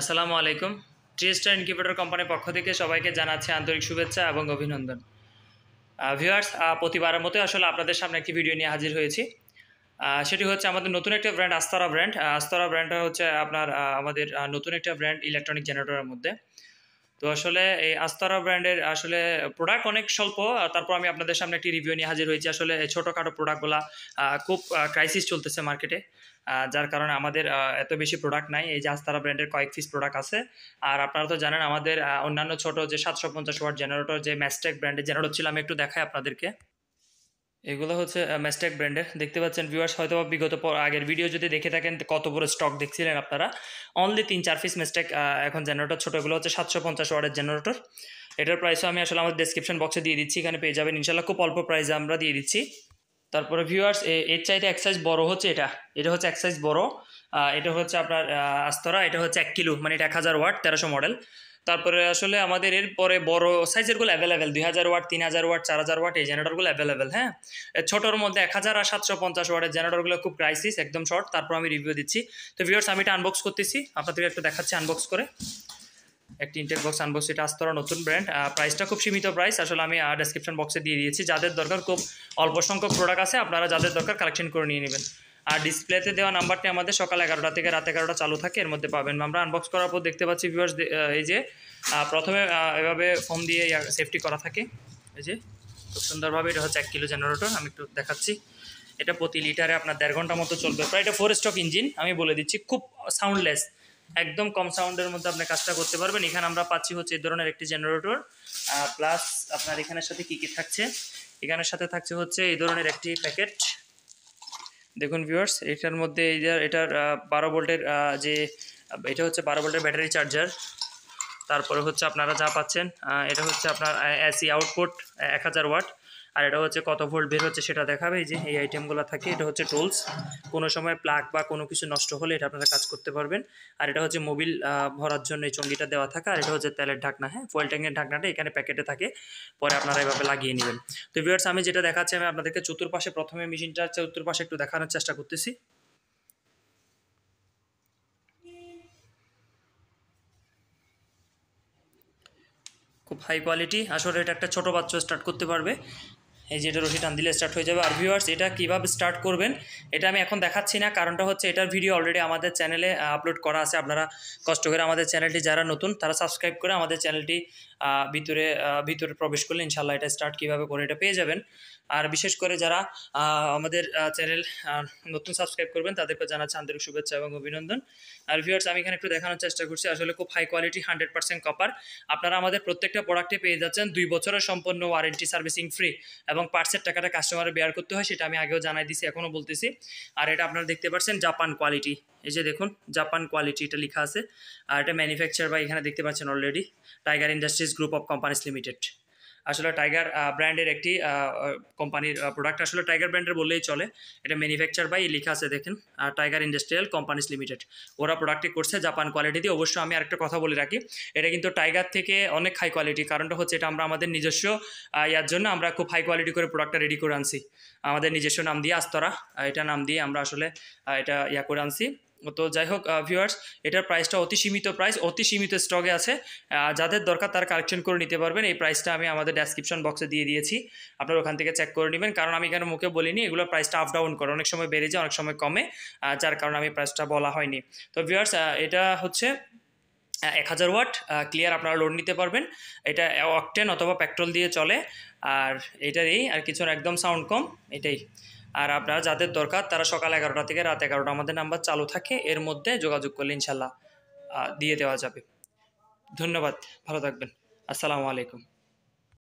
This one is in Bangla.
আসসালামু আলাইকুম ট্রিস্টার ইনকিউবেটর কোম্পানির পক্ষ থেকে সবাইকে জানাচ্ছে আন্তরিক শুভেচ্ছা এবং অভিনন্দন ভিউয়ার্স প্রতিবারের মতোই আসলে আপনাদের সামনে একটি ভিডিও নিয়ে হাজির হয়েছি সেটি হচ্ছে আমাদের নতুন একটা ব্র্যান্ড আস্তরা ব্র্যান্ড আস্তরা ব্র্যান্ডটা হচ্ছে আপনার আমাদের নতুন একটা ব্র্যান্ড ইলেকট্রনিক জেনারেটরের মধ্যে তো আসলে এই আস্তারা ব্র্যান্ডের আসলে প্রোডাক্ট অনেক স্বল্প তারপর আমি আপনাদের সামনে একটি রিভিউ নিয়ে হাজির হয়েছি আসলে ছোটোখাটো প্রোডাক্টগুলা খুব ক্রাইসিস চলতেছে মার্কেটে যার কারণে আমাদের এত বেশি প্রোডাক্ট নাই এই যে আস্তারা ব্র্যান্ডের কয়েক পিস প্রোডাক্ট আছে আর আপনারা তো জানেন আমাদের অন্যান্য ছোট যে সাতশো পঞ্চাশ ওয়াট জেনারেটর যে ম্যাস্টেক ব্র্যান্ডের জেনারেটর ছিল আমি একটু দেখাই আপনাদেরকে এগুলো হচ্ছে ম্যাস্টেক ব্র্যান্ডের দেখতে পাচ্ছেন ভিউয়ার্স হয়তো বিগত পর আগের ভিডিও যদি দেখে থাকেন কত বড় স্টক দেখছিলেন আপনারা অনলি তিন চার পিস ম্যাস্টেক এখন জেনারেটর ছোটো এগুলো হচ্ছে সাতশো পঞ্চাশ ওয়ার্ডের জেনারেটর এটার প্রাইসও আমি আসলে আমাদের ডিসক্রিপশন বক্সে দিয়ে দিচ্ছি এখানে পেয়ে যাবেন ইনশাল্লাহ খুব অল্প প্রাইসে আমরা দিয়ে দিচ্ছি তারপরে ভিউয়ার্স এর চাইতে এক সাইজ বড় হচ্ছে এটা এটা হচ্ছে এক সাইজ বড় এটা হচ্ছে আপনার আস্তরা এটা হচ্ছে এক কিলো মানে এটা এক হাজার ওয়ার্ড তেরোশো মডেল তারপরে আসলে আমাদের এর পরে বড় সাইজেরগুলো অ্যাভেলেবেল দুই হাজার ওয়াট তিন হাজার ওয়াট চার হাজার ওয়াট এই জেনারেটরগুলো অ্যাভেলেবেল হ্যাঁ ছোটোর মধ্যে এক হাজার আর সাতশো পঞ্চাশ ওয়াটের জেনারেটরগুলো খুব ক্রাইসিস একদম শর্ট তারপর আমি রিভিউ দিচ্ছি তো ভিউয়ার্স আমি এটা আনবক্স করতেছি আপনাদেরকে একটু দেখাচ্ছি আনবক্স করে একটি ইন্টেক বক্স আনবক্স এটা আস্তরা নতুন ব্র্যান্ড প্রাইসটা খুব সীমিত প্রাইস আসলে আমি ডেসক্রিপশন বক্সে দিয়ে দিয়েছি যাদের দরকার খুব অল্প সংখ্যক প্রোডাক্ট আছে আপনারা যাদের দরকার কালেকশন করে নিয়ে নেবেন আর ডিসপ্লেতে দেওয়া নাম্বারটি আমাদের সকাল এগারোটা থেকে রাত এগারোটা চালু থাকে এর মধ্যে পাবেন আমরা আনবক্স করার পর দেখতে পাচ্ছি ভিউয়ার্স এই যে প্রথমে এভাবে ফোম দিয়ে সেফটি করা থাকে এই যে খুব সুন্দরভাবে এটা হচ্ছে এক কিলো জেনারেটর আমি একটু দেখাচ্ছি এটা প্রতি লিটারে আপনার দেড় ঘন্টা মতো চলবে প্রায় এটা ফোর স্টক ইঞ্জিন আমি বলে দিচ্ছি খুব সাউন্ডলেস একদম কম সাউন্ডের মধ্যে আপনি কাজটা করতে পারবেন এখানে আমরা পাচ্ছি হচ্ছে এই ধরনের একটি জেনারেটর প্লাস আপনার এখানের সাথে কী কী থাকছে এখানের সাথে থাকছে হচ্ছে এই ধরনের একটি প্যাকেট দেখুন ভিউয়ার্স এটার মধ্যে এই যে এটার বারো ভোল্টের যে এটা হচ্ছে বারো ভোল্টের ব্যাটারি চার্জার তারপরে হচ্ছে আপনারা যা পাচ্ছেন এটা হচ্ছে আপনার এসি আউটপুট এক হাজার ওয়াট আর এটা হচ্ছে কত ভোল্ট বের হচ্ছে সেটা দেখাবে যে এই আইটেমগুলো থাকে এটা হচ্ছে টোলস কোনো সময় প্লাগ বা কোনো কিছু নষ্ট হলে এটা আপনারা কাজ করতে পারবেন আর এটা হচ্ছে মোবিল ভরার জন্য এই চঙ্গিটা দেওয়া থাকে আর এটা হচ্ছে তেলের ঢাকনা হ্যাঁ ফুয়েল ট্যাঙ্কের ঢাকনাটা এখানে প্যাকেটে থাকে পরে আপনারা এভাবে লাগিয়ে নেবেন তো ভিউয়ার্স আমি যেটা দেখাচ্ছি আমি আপনাদেরকে চতুর্পাশে প্রথমে মেশিনটা চতুর্পাশে একটু দেখানোর চেষ্টা করতেছি খুব হাই কোয়ালিটি আসলে এটা একটা ছোটো বাচ্চা স্টার্ট করতে পারবে এই যে এটা রশি টান দিলে স্টার্ট হয়ে যাবে আর ভিউয়ার্স এটা কীভাবে স্টার্ট করবেন এটা আমি এখন দেখাচ্ছি না কারণটা হচ্ছে এটার ভিডিও অলরেডি আমাদের চ্যানেলে আপলোড করা আছে আপনারা কষ্ট করে আমাদের চ্যানেলটি যারা নতুন তারা সাবস্ক্রাইব করে আমাদের চ্যানেলটি ভিতরে ভিতরে প্রবেশ করলে ইনশাল্লাহ এটা স্টার্ট কীভাবে করে এটা পেয়ে যাবেন আর বিশেষ করে যারা আমাদের চ্যানেল নতুন সাবস্ক্রাইব করবেন তাদেরকে জানাচ্ছি আন্তরিক শুভেচ্ছা এবং অভিনন্দন আর ভিউয়ার্স আমি এখানে একটু দেখানোর চেষ্টা করছি আসলে খুব high quality hundred percent copper আপনারা আমাদের প্রত্যেকটা প্রোডাক্টে পেয়ে যাচ্ছেন দুই বছরের সম্পন্ন ওয়ারেন্টি সার্ভিসিং ফ্রি এবং পার্সের টাকাটা কাস্টমারে বেয়ার করতে হয় সেটা আমি আগেও জানাই দিছি এখনও বলতেছি আর এটা আপনারা দেখতে পাচ্ছেন জাপান কোয়ালিটি এই যে দেখুন জাপান কোয়ালিটি এটা লেখা আছে আর এটা ম্যানুফ্যাকচার বা এখানে দেখতে পাচ্ছেন already Tiger Industries Group of Companies Limited আসলে টাইগার ব্র্যান্ডের একটি কোম্পানির প্রোডাক্ট আসলে টাইগার ব্র্যান্ডের বললেই চলে এটা ম্যানুফ্যাকচার বাই লেখা আছে দেখেন টাইগার ইন্ডাস্ট্রিয়াল কোম্পানিজ লিমিটেড ওরা প্রোডাক্টটি করছে জাপান কোয়ালিটি দিয়ে অবশ্যই আমি আরেকটা কথা বলে রাখি এটা কিন্তু টাইগার থেকে অনেক হাই কোয়ালিটি কারণটা হচ্ছে এটা আমরা আমাদের নিজস্ব ইয়ার জন্য আমরা খুব হাই কোয়ালিটি করে প্রোডাক্টটা রেডি করে আনছি আমাদের নিজস্ব নাম দিয়ে আস্তরা এটা নাম দিয়ে আমরা আসলে এটা ইয়া করে আনছি তো যাই হোক ভিউয়ার্স এটার প্রাইসটা অতি সীমিত প্রাইস অতি সীমিত স্টকে আছে যাদের দরকার তার কালেকশন করে নিতে পারবেন এই প্রাইসটা আমি আমাদের ডেসক্রিপশন বক্সে দিয়ে দিয়েছি আপনারা ওখান থেকে চেক করে নেবেন কারণ আমি এখানে মুখে বলিনি এগুলো প্রাইসটা আপ ডাউন করে অনেক সময় বেড়ে যায় অনেক সময় কমে যার কারণে আমি প্রাইসটা বলা হয়নি তো ভিউয়ার্স এটা হচ্ছে এক হাজার ওয়াট ক্লিয়ার আপনারা লোড নিতে পারবেন এটা অকটেন অথবা পেট্রোল দিয়ে চলে আর এটার এই আর কিছু একদম সাউন্ড কম এটাই আর আপনারা যাদের দরকার তারা সকাল এগারোটা থেকে রাত এগারোটা আমাদের নাম্বার চালু থাকে এর মধ্যে যোগাযোগ করলে ইনশাল্লাহ দিয়ে দেওয়া যাবে ধন্যবাদ ভালো থাকবেন আসসালামু আলাইকুম